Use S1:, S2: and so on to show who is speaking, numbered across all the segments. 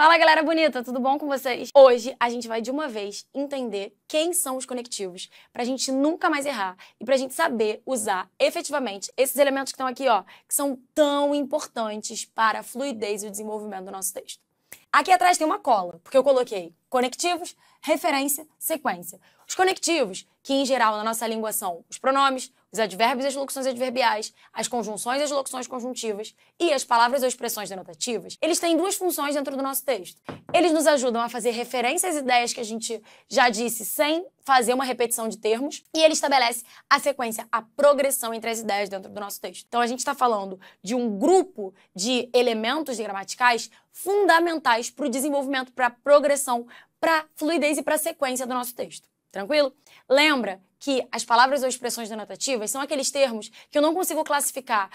S1: Fala galera bonita, tudo bom com vocês? Hoje a gente vai de uma vez entender quem são os conectivos, pra gente nunca mais errar e pra gente saber usar efetivamente esses elementos que estão aqui, ó, que são tão importantes para a fluidez e o desenvolvimento do nosso texto. Aqui atrás tem uma cola, porque eu coloquei conectivos, referência, sequência. Os conectivos, que em geral na nossa língua são os pronomes, os advérbios e as locuções adverbiais, as conjunções e as locuções conjuntivas e as palavras ou expressões denotativas, eles têm duas funções dentro do nosso texto. Eles nos ajudam a fazer referência às ideias que a gente já disse sem fazer uma repetição de termos e ele estabelece a sequência, a progressão entre as ideias dentro do nosso texto. Então a gente está falando de um grupo de elementos gramaticais fundamentais para o desenvolvimento, para a progressão, para fluidez e para sequência do nosso texto. Tranquilo? Lembra que as palavras ou expressões denotativas são aqueles termos que eu não consigo classificar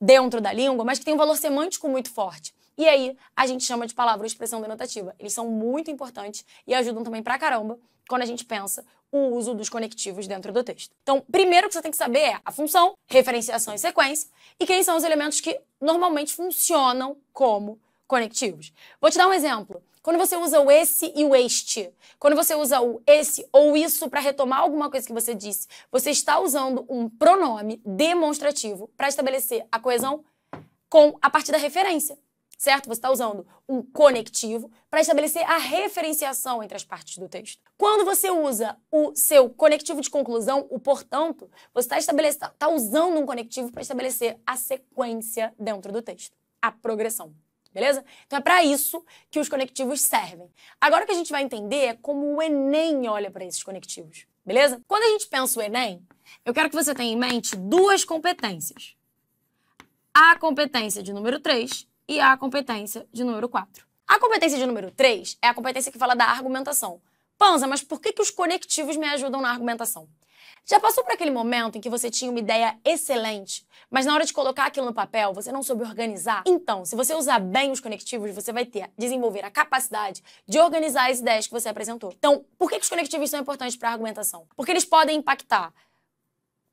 S1: dentro da língua, mas que tem um valor semântico muito forte. E aí, a gente chama de palavra ou expressão denotativa. Eles são muito importantes e ajudam também pra caramba quando a gente pensa o uso dos conectivos dentro do texto. Então, primeiro que você tem que saber é a função, referenciação e sequência, e quem são os elementos que normalmente funcionam como conectivos. Vou te dar um exemplo. Quando você usa o esse e o este, quando você usa o esse ou isso para retomar alguma coisa que você disse, você está usando um pronome demonstrativo para estabelecer a coesão com a partir da referência, certo? Você está usando um conectivo para estabelecer a referenciação entre as partes do texto. Quando você usa o seu conectivo de conclusão, o portanto, você está está tá usando um conectivo para estabelecer a sequência dentro do texto, a progressão. Beleza? Então é para isso que os conectivos servem. Agora o que a gente vai entender é como o Enem olha para esses conectivos. Beleza? Quando a gente pensa o Enem, eu quero que você tenha em mente duas competências. A competência de número 3 e a competência de número 4. A competência de número 3 é a competência que fala da argumentação. Panza, mas por que, que os conectivos me ajudam na argumentação? Já passou por aquele momento em que você tinha uma ideia excelente, mas na hora de colocar aquilo no papel, você não soube organizar? Então, se você usar bem os conectivos, você vai ter, desenvolver a capacidade de organizar as ideias que você apresentou. Então, por que, que os conectivos são importantes para a argumentação? Porque eles podem impactar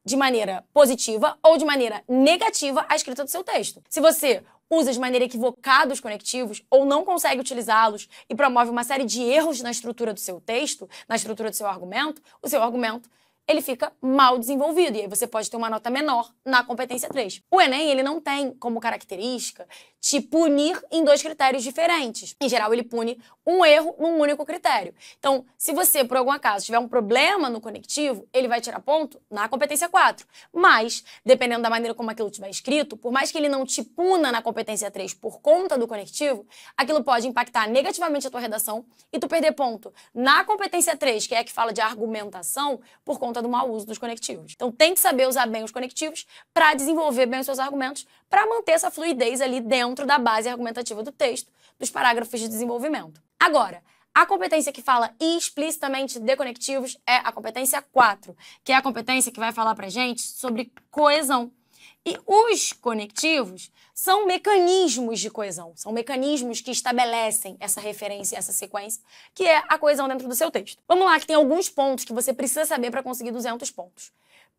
S1: de maneira positiva ou de maneira negativa a escrita do seu texto. Se você usa de maneira equivocada os conectivos ou não consegue utilizá-los e promove uma série de erros na estrutura do seu texto, na estrutura do seu argumento, o seu argumento ele fica mal desenvolvido e aí você pode ter uma nota menor na competência 3. O ENEM ele não tem como característica te punir em dois critérios diferentes. Em geral, ele pune um erro num único critério. Então, se você, por algum acaso, tiver um problema no conectivo, ele vai tirar ponto na competência 4. Mas, dependendo da maneira como aquilo estiver escrito, por mais que ele não te puna na competência 3 por conta do conectivo, aquilo pode impactar negativamente a tua redação e tu perder ponto na competência 3, que é a que fala de argumentação, por conta do mau uso dos conectivos. Então, tem que saber usar bem os conectivos para desenvolver bem os seus argumentos, para manter essa fluidez ali dentro da base argumentativa do texto, dos parágrafos de desenvolvimento. Agora, a competência que fala explicitamente de conectivos é a competência 4, que é a competência que vai falar para gente sobre coesão. E os conectivos são mecanismos de coesão, são mecanismos que estabelecem essa referência, essa sequência, que é a coesão dentro do seu texto. Vamos lá, que tem alguns pontos que você precisa saber para conseguir 200 pontos.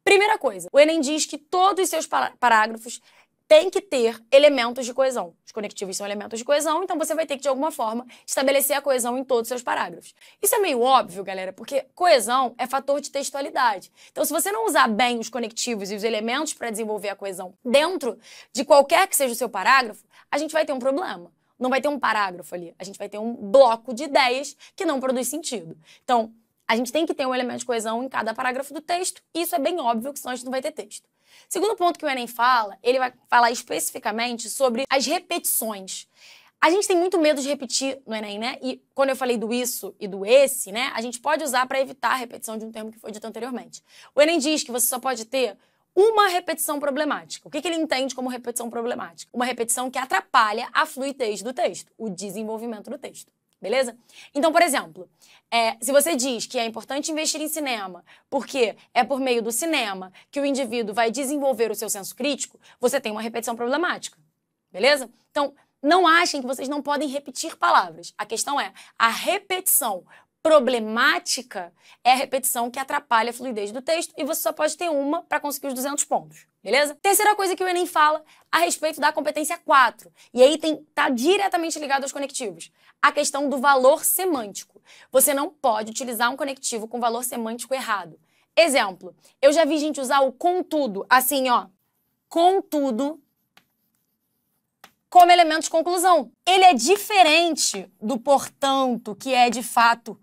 S1: Primeira coisa, o Enem diz que todos os seus parágrafos tem que ter elementos de coesão. Os conectivos são elementos de coesão, então você vai ter que, de alguma forma, estabelecer a coesão em todos os seus parágrafos. Isso é meio óbvio, galera, porque coesão é fator de textualidade. Então, se você não usar bem os conectivos e os elementos para desenvolver a coesão dentro de qualquer que seja o seu parágrafo, a gente vai ter um problema não vai ter um parágrafo ali. A gente vai ter um bloco de ideias que não produz sentido. Então, a gente tem que ter um elemento de coesão em cada parágrafo do texto. e Isso é bem óbvio que senão a gente não vai ter texto. Segundo ponto que o Enem fala, ele vai falar especificamente sobre as repetições. A gente tem muito medo de repetir no Enem, né? E quando eu falei do isso e do esse, né? A gente pode usar para evitar a repetição de um termo que foi dito anteriormente. O Enem diz que você só pode ter uma repetição problemática. O que, que, ele entende como repetição problemática? Uma repetição que atrapalha a fluidez do texto, o desenvolvimento do texto. Beleza? Então, por exemplo, é, se você diz que é importante investir em cinema porque é por meio do cinema que o indivíduo vai desenvolver o seu senso crítico, você tem uma repetição problemática. Beleza? Então, não achem que vocês não podem repetir palavras. A questão é, a repetição problemática é a repetição que atrapalha a fluidez do texto e você só pode ter uma para conseguir os 200 pontos, beleza? Terceira coisa que o Enem fala a respeito da competência 4, e aí tem tá diretamente ligado aos conectivos, a questão do valor semântico. Você não pode utilizar um conectivo com valor semântico errado. Exemplo, eu já vi gente usar o contudo, assim, ó, contudo como elemento de conclusão. Ele é diferente do portanto, que é de fato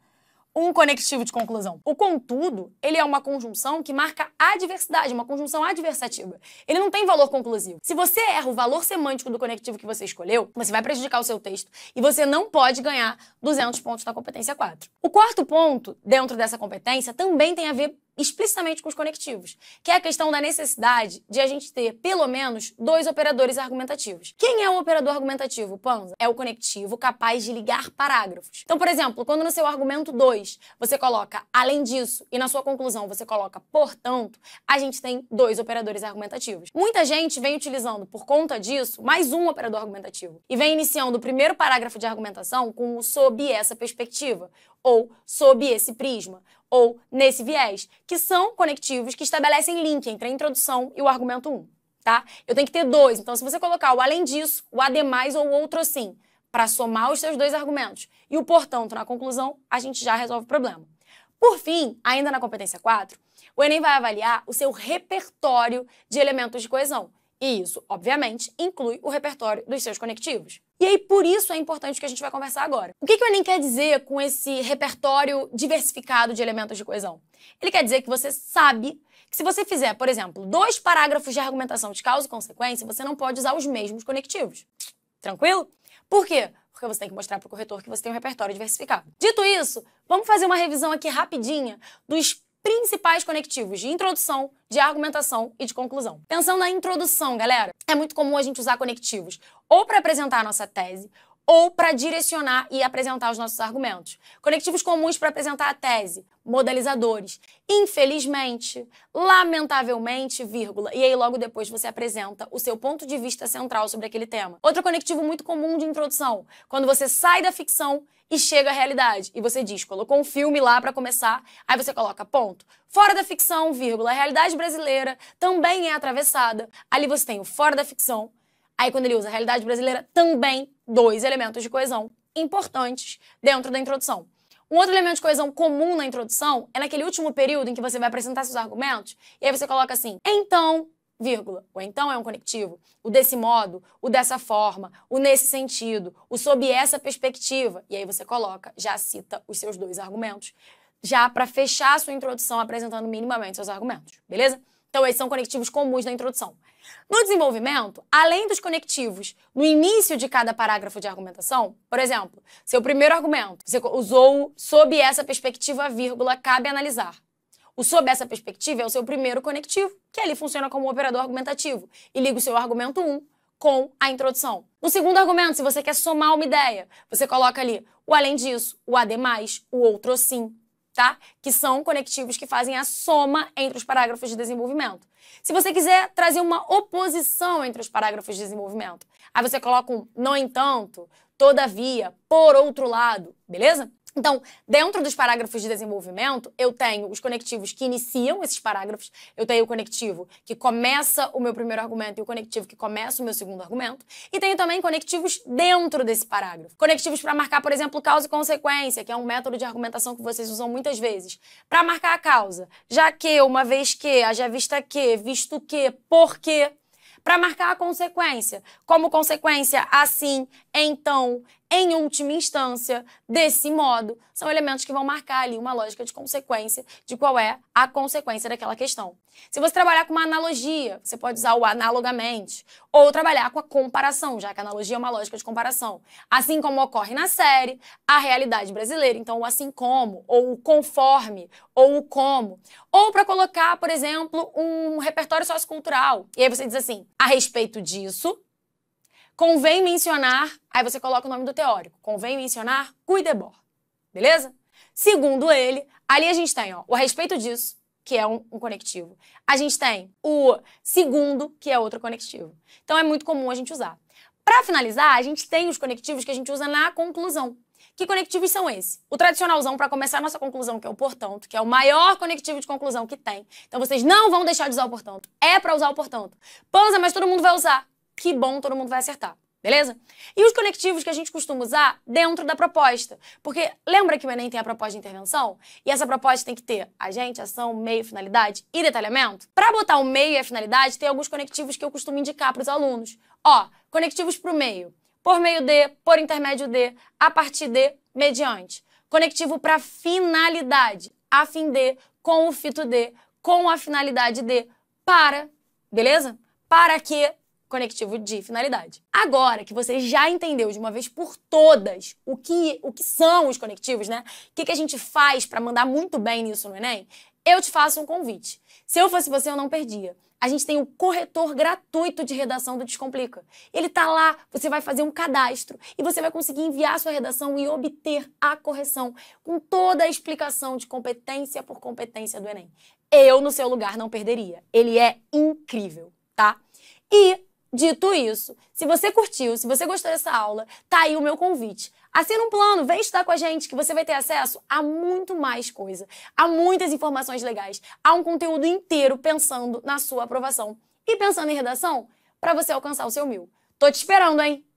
S1: um conectivo de conclusão. O contudo, ele é uma conjunção que marca a diversidade, uma conjunção adversativa. Ele não tem valor conclusivo. Se você erra o valor semântico do conectivo que você escolheu, você vai prejudicar o seu texto e você não pode ganhar 200 pontos na competência 4. O quarto ponto, dentro dessa competência, também tem a ver explicitamente com os conectivos, que é a questão da necessidade de a gente ter, pelo menos, dois operadores argumentativos. Quem é o operador argumentativo, Panza? É o conectivo capaz de ligar parágrafos. Então, por exemplo, quando no seu argumento 2 você coloca além disso e na sua conclusão você coloca portanto, a gente tem dois operadores argumentativos. Muita gente vem utilizando, por conta disso, mais um operador argumentativo e vem iniciando o primeiro parágrafo de argumentação com o sob essa perspectiva ou sob esse prisma ou nesse viés, que são conectivos que estabelecem link entre a introdução e o argumento 1, tá? Eu tenho que ter dois, então se você colocar o além disso, o ademais ou outro assim, para somar os seus dois argumentos e o portanto na conclusão, a gente já resolve o problema. Por fim, ainda na competência 4, o Enem vai avaliar o seu repertório de elementos de coesão. E isso, obviamente, inclui o repertório dos seus conectivos. E aí, por isso, é importante que a gente vai conversar agora. O que, que o Enem quer dizer com esse repertório diversificado de elementos de coesão? Ele quer dizer que você sabe que se você fizer, por exemplo, dois parágrafos de argumentação de causa e consequência, você não pode usar os mesmos conectivos. Tranquilo? Por quê? Porque você tem que mostrar para o corretor que você tem um repertório diversificado. Dito isso, vamos fazer uma revisão aqui rapidinha dos principais conectivos de introdução, de argumentação e de conclusão. Pensando na introdução, galera, é muito comum a gente usar conectivos ou para apresentar a nossa tese ou para direcionar e apresentar os nossos argumentos. Conectivos comuns para apresentar a tese, modalizadores. Infelizmente, lamentavelmente, vírgula. E aí logo depois você apresenta o seu ponto de vista central sobre aquele tema. Outro conectivo muito comum de introdução, quando você sai da ficção e chega à realidade. E você diz, colocou um filme lá para começar, aí você coloca ponto. Fora da ficção, vírgula. A realidade brasileira também é atravessada. Ali você tem o fora da ficção Aí, quando ele usa a realidade brasileira, também dois elementos de coesão importantes dentro da introdução. Um outro elemento de coesão comum na introdução é naquele último período em que você vai apresentar seus argumentos, e aí você coloca assim, então, vírgula, o então é um conectivo, o desse modo, o dessa forma, o nesse sentido, o sob essa perspectiva. E aí você coloca, já cita os seus dois argumentos, já para fechar a sua introdução apresentando minimamente seus argumentos, beleza? Então, esses são conectivos comuns na introdução. No desenvolvimento, além dos conectivos no início de cada parágrafo de argumentação, por exemplo, seu primeiro argumento, você usou sob essa perspectiva, vírgula, cabe analisar. O sob essa perspectiva é o seu primeiro conectivo, que ali funciona como um operador argumentativo e liga o seu argumento 1 com a introdução. No segundo argumento, se você quer somar uma ideia, você coloca ali o além disso, o ademais, o outro sim tá? Que são conectivos que fazem a soma entre os parágrafos de desenvolvimento. Se você quiser trazer uma oposição entre os parágrafos de desenvolvimento, aí você coloca um no entanto, todavia, por outro lado, beleza? Então, dentro dos parágrafos de desenvolvimento, eu tenho os conectivos que iniciam esses parágrafos, eu tenho o conectivo que começa o meu primeiro argumento e o conectivo que começa o meu segundo argumento, e tenho também conectivos dentro desse parágrafo. Conectivos para marcar, por exemplo, causa e consequência, que é um método de argumentação que vocês usam muitas vezes. Para marcar a causa, já que, uma vez que, haja vista que, visto que, por quê. para marcar a consequência. Como consequência, assim, então, em última instância, desse modo, são elementos que vão marcar ali uma lógica de consequência de qual é a consequência daquela questão. Se você trabalhar com uma analogia, você pode usar o analogamente, ou trabalhar com a comparação, já que a analogia é uma lógica de comparação. Assim como ocorre na série, a realidade brasileira, então o assim como, ou o conforme, ou o como. Ou para colocar, por exemplo, um repertório sociocultural. E aí você diz assim: a respeito disso, Convém mencionar, aí você coloca o nome do teórico. Convém mencionar Cuidebor. Beleza? Segundo ele, ali a gente tem ó, o a respeito disso, que é um, um, conectivo. A gente tem o segundo, que é outro conectivo. Então é muito comum a gente usar. Para finalizar, a gente tem os conectivos que a gente usa na conclusão. Que conectivos são esses? O tradicionalzão para começar a nossa conclusão, que é o portanto, que é o maior conectivo de conclusão que tem. Então vocês não vão deixar de usar o portanto. É para usar o portanto. Panza, mas todo mundo vai usar que bom, todo mundo vai acertar. Beleza? E os conectivos que a gente costuma usar dentro da proposta. Porque lembra que o Enem tem a proposta de intervenção? E essa proposta tem que ter agente, ação, meio, finalidade e detalhamento? Para botar o meio e a finalidade, tem alguns conectivos que eu costumo indicar para os alunos. Ó, conectivos para o meio. Por meio de, por intermédio de, a partir de, mediante. Conectivo para finalidade, a fim de, com o fito de, com a finalidade de, para. Beleza? Para que conectivo de finalidade. Agora que você já entendeu de uma vez por todas o que, o que são os conectivos, né? O que, que a gente faz para mandar muito bem nisso no Enem, eu te faço um convite. Se eu fosse você, eu não perdia. A gente tem o um corretor gratuito de redação do Descomplica. Ele tá lá, você vai fazer um cadastro e você vai conseguir enviar sua redação e obter a correção com toda a explicação de competência por competência do Enem. Eu, no seu lugar, não perderia. Ele é incrível, tá? E Dito isso, se você curtiu, se você gostou dessa aula, tá aí o meu convite. Assina um plano, vem estudar com a gente que você vai ter acesso a muito mais coisa, a muitas informações legais, a um conteúdo inteiro pensando na sua aprovação e pensando em redação para você alcançar o seu mil. Tô te esperando, hein?